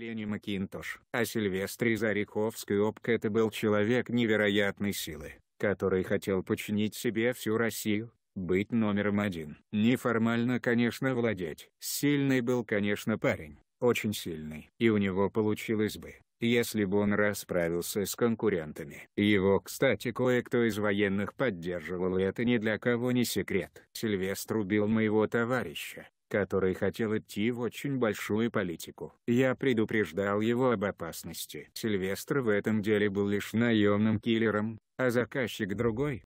Лени Макинтош. а Сильвестре Зариховской обка это был человек невероятной силы, который хотел починить себе всю Россию, быть номером один. Неформально, конечно, владеть. Сильный был, конечно, парень, очень сильный. И у него получилось бы, если бы он расправился с конкурентами. Его, кстати, кое-кто из военных поддерживал, и это ни для кого не секрет. Сильвестр убил моего товарища, который хотел идти в очень большую политику. Я предупреждал его об опасности. Сильвестр в этом деле был лишь наемным киллером, а заказчик другой.